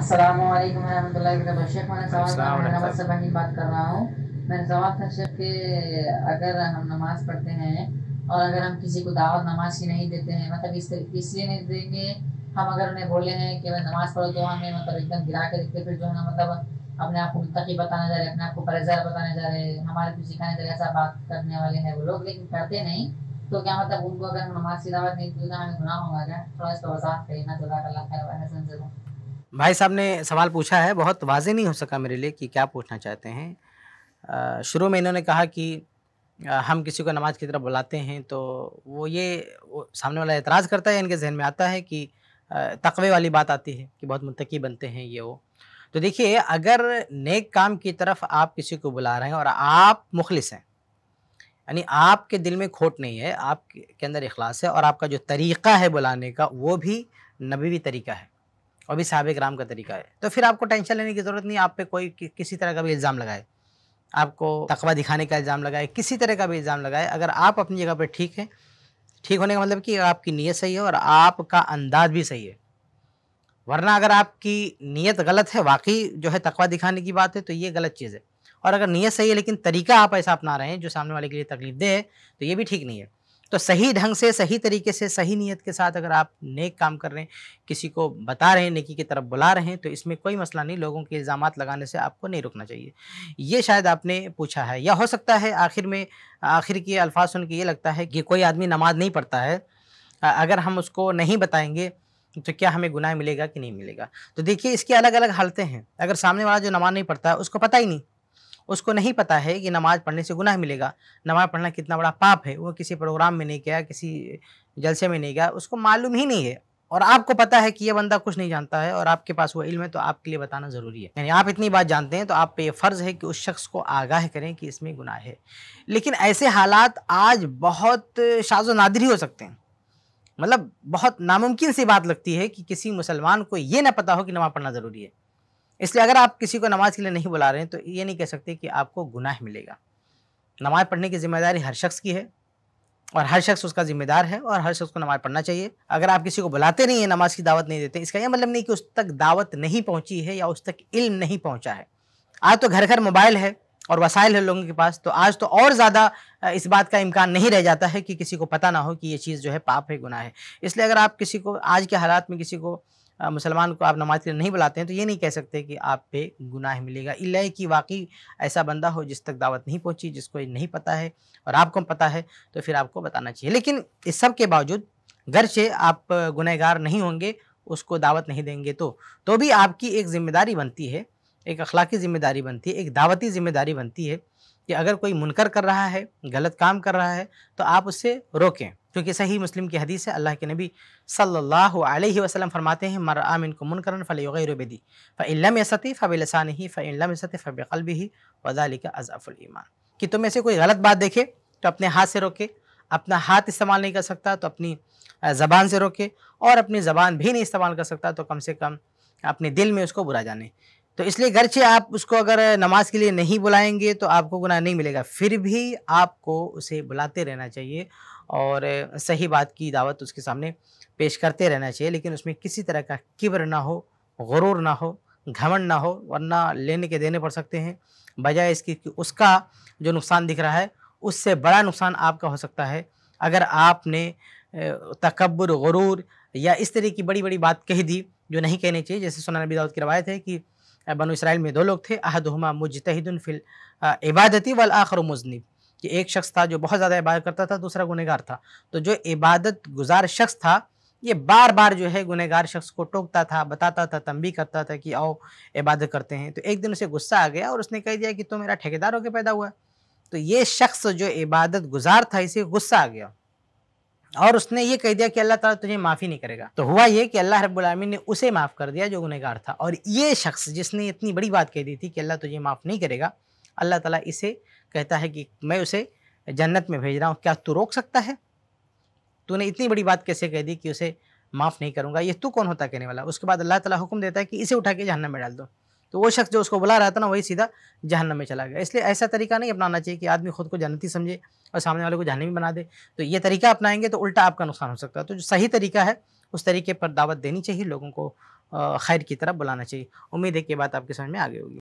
अस्सलाम वालेकुम रहमतुल्लाहि शेख मैंने सवाल से वही बात कर रहा हूँ मेरा सवाल था शेख के अगर हम नमाज पढ़ते हैं और अगर हम किसी को दावत नमाज की नहीं देते हैं मतलब इस इसलिए नहीं देंगे हम अगर उन्हें बोले हैं कि मैं नमाज पढ़ो तो हमें मतलब एकदम गिरा के देखते फिर जो है ना मतलब अपने आप को मुतकी बताने जा रहे अपने आप को परहेजार बताने जा रहे हमारे को सिखाने जा रहे ऐसा बात करने वाले हैं वो लोग लेकिन करते नहीं तो क्या मतलब उनको अगर हम नमाज की दावत नहीं दी तो हमें गुना होगा क्या थोड़ा इसका वजाहत करिए ना जजाक अल्लाह खैर वहसन जरूर भाई साहब ने सवाल पूछा है बहुत वाजे नहीं हो सका मेरे लिए कि क्या पूछना चाहते हैं शुरू में इन्होंने कहा कि हम किसी को नमाज की तरफ बुलाते हैं तो वो ये वो सामने वाला एतराज़ करता है इनके जहन में आता है कि तकवे वाली बात आती है कि बहुत मुतकी बनते हैं ये वो तो देखिए अगर नेक काम की तरफ आप किसी को बुला रहे हैं और आप मुखलिस हैं यानी आपके दिल में खोट नहीं है आपके अंदर अखलास है और आपका जो तरीक़ा है बुलाने का वो भी नबीवी तरीका है और भी साहब कराम का तरीका है तो फिर आपको टेंशन लेने की ज़रूरत नहीं आप पे कोई कि, किसी तरह का भी इल्ज़ाम लगाए आपको तकवा दिखाने का इल्ज़ाम लगाए किसी तरह का भी इल्ज़ाम लगाए अगर आप अपनी जगह पर ठीक हैं ठीक होने का मतलब कि आपकी नीयत सही है और आपका अंदाज भी सही है वरना अगर आपकी नीयत गलत है वाकई जो है तकवा दिखाने की बात है तो ये गलत चीज़ है और अगर नीयत सही है लेकिन तरीका आप ऐसा अपना रहे हैं जो सामने वाले के लिए तकलीफ दे तो ये भी ठीक नहीं है तो सही ढंग से सही तरीके से सही नीयत के साथ अगर आप नेक काम कर रहे हैं किसी को बता रहे हैं नेकी की तरफ बुला रहे हैं तो इसमें कोई मसला नहीं लोगों के इल्ज़ाम लगाने से आपको नहीं रुकना चाहिए ये शायद आपने पूछा है या हो सकता है आखिर में आखिर के अल्फाज सुन के ये लगता है कि कोई आदमी नमाज नहीं पढ़ता है अगर हम उसको नहीं बताएंगे तो क्या हमें गुनाह मिलेगा कि नहीं मिलेगा तो देखिए इसकी अलग अलग हालतें हैं अगर सामने वाला जो नमाज नहीं पढ़ता है उसको पता ही नहीं उसको नहीं पता है कि नमाज पढ़ने से गुनाह मिलेगा नमाज पढ़ना कितना बड़ा पाप है वो किसी प्रोग्राम में नहीं गया किसी जलसे में नहीं गया उसको मालूम ही नहीं है और आपको पता है कि ये बंदा कुछ नहीं जानता है और आपके पास वो इल्म है तो आपके लिए बताना ज़रूरी है यानी आप इतनी बात जानते हैं तो आप पे ये फ़र्ज़ है कि उस शख्स को आगाह करें कि इसमें गुनाह है लेकिन ऐसे हालात आज बहुत शाजो नादरी हो सकते हैं मतलब बहुत नामुमकिन सी बात लगती है कि किसी मुसलमान को ये ना पता हो कि नमाज पढ़ना ज़रूरी है इसलिए अगर आप किसी को नमाज के लिए नहीं बुला रहे हैं तो ये नहीं कह सकते कि आपको गुनाह मिलेगा नमाज पढ़ने की जिम्मेदारी हर शख्स की है और हर शख्स उसका जिम्मेदार है और हर शख्स को नमाज पढ़ना चाहिए अगर आप किसी को बुलाते नहीं हैं नमाज की दावत नहीं देते इसका यह मतलब नहीं कि उस तक दावत नहीं पहुँची है या उस तक इल्म नहीं पहुँचा है आज तो घर घर मोबाइल है और वसाइल है लोगों के पास तो आज तो और ज़्यादा इस बात का इम्कान नहीं रह जाता है कि किसी को पता ना हो कि ये चीज़ जो है पाप है गुनाह है इसलिए अगर आप किसी को आज के हालात में किसी को मुसलमान को आप नमाज के लिए नहीं बुलाते हैं तो ये नहीं कह सकते कि आप पे गुनाह मिलेगा इलाह कि वाकई ऐसा बंदा हो जिस तक दावत नहीं पहुंची जिसको ये नहीं पता है और आपको पता है तो फिर आपको बताना चाहिए लेकिन इस सब के बावजूद घर से आप गुनहगार नहीं होंगे उसको दावत नहीं देंगे तो तो भी आपकी एक ज़िम्मेदारी बनती है एक अखलाकी ज़िम्मेदारी बनती है एक दावती ज़िम्मेदारी बनती है कि अगर कोई मुनकर कर रहा है गलत काम कर रहा है तो आप उससे रोकें क्योंकि सही मुस्लिम की हदीस है अल्लाह के नबी सल्लल्लाहु अलैहि वसल्लम फरमाते हैं मर आमिन को मुनकर फ़लबेदी फ़िल्म फ़ब फ़बिलसान ही फ़िल्म यसती फ़बिकल भी वजाली का अजाफुलईमान कि तुम ऐसे कोई गलत बात देखे तो अपने हाथ से रोके अपना हाथ इस्तेमाल नहीं कर सकता तो अपनी ज़बान से रोके और अपनी ज़बान भी नहीं इस्तेमाल कर सकता तो कम से कम अपने दिल में उसको बुरा जाने तो इसलिए गर्चे आप उसको अगर नमाज के लिए नहीं बुलाएंगे तो आपको गुनाह नहीं मिलेगा फिर भी आपको उसे बुलाते रहना चाहिए और सही बात की दावत उसके सामने पेश करते रहना चाहिए लेकिन उसमें किसी तरह का किब्र ना हो गुरूर ना हो घमंड ना हो वरना लेने के देने पड़ सकते हैं बजाय इसकी कि उसका जो नुकसान दिख रहा है उससे बड़ा नुकसान आपका हो सकता है अगर आपने तकबर गुरूर या इस तरह की बड़ी बड़ी बात कह दी जो नहीं कहनी चाहिए जैसे सोना नबी दाऊद की रवायत है कि बनो इसराइल में दो लोग थे हमा मुजतहिदन फिल इबादती वल आखर मुजनिब कि एक शख्स था जो बहुत ज़्यादा इबादत करता था दूसरा गुनहगार था तो जो इबादत गुजार शख्स था ये बार बार जो है गुनहगार शख्स को टोकता था बताता था तंबी करता था कि आओ इबादत करते हैं तो एक दिन उसे गुस्सा आ गया और उसने कह दिया कि तो मेरा ठेकेदार होकर पैदा हुआ तो ये शख्स जो इबादत गुजार था इसे गुस्सा आ गया और उसने ये कह दिया कि अल्लाह ताला तुझे माफ़ी नहीं करेगा तो हुआ ये कि अल्लाह रबालमी ने उसे माफ़ कर दिया जो गुनहगार था और ये शख्स जिसने इतनी बड़ी बात कह दी थी कि अल्लाह तुझे माफ़ नहीं करेगा अल्लाह ताला इसे कहता है कि मैं उसे जन्नत में भेज रहा हूँ क्या तू रोक सकता है तूने इतनी बड़ी बात कैसे कह दी कि उसे माफ़ नहीं करूँगा ये तू कौन होता कहने वाला उसके बाद अल्लाह ताला हुक्म देता है कि इसे उठा के जहन्नम में डाल दो तो वो शख्स जो उसको बुला रहा था ना वही सीधा जहन्नम में चला गया इसलिए ऐसा तरीका नहीं अपनाना चाहिए कि आदमी खुद को जन्नती समझे और सामने वाले को जहनमी बना दे तो ये तरीका अपनाएंगे तो उल्टा आपका नुकसान हो सकता है तो जो सही तरीका है उस तरीके पर दावत देनी चाहिए लोगों को खैर की तरफ बुलाना चाहिए उम्मीद है कि बात आपके समझ में आगे होगी